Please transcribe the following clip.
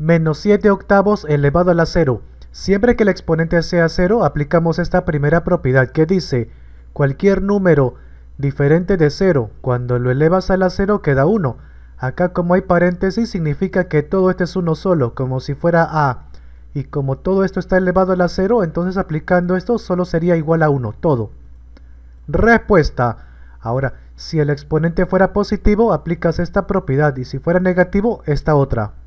menos 7 octavos elevado a la 0. Siempre que el exponente sea 0, aplicamos esta primera propiedad que dice cualquier número diferente de 0, cuando lo elevas a la 0 queda 1. Acá como hay paréntesis significa que todo esto es uno solo, como si fuera A. Y como todo esto está elevado a la 0, entonces aplicando esto solo sería igual a 1, todo. Respuesta. Ahora, si el exponente fuera positivo, aplicas esta propiedad y si fuera negativo, esta otra.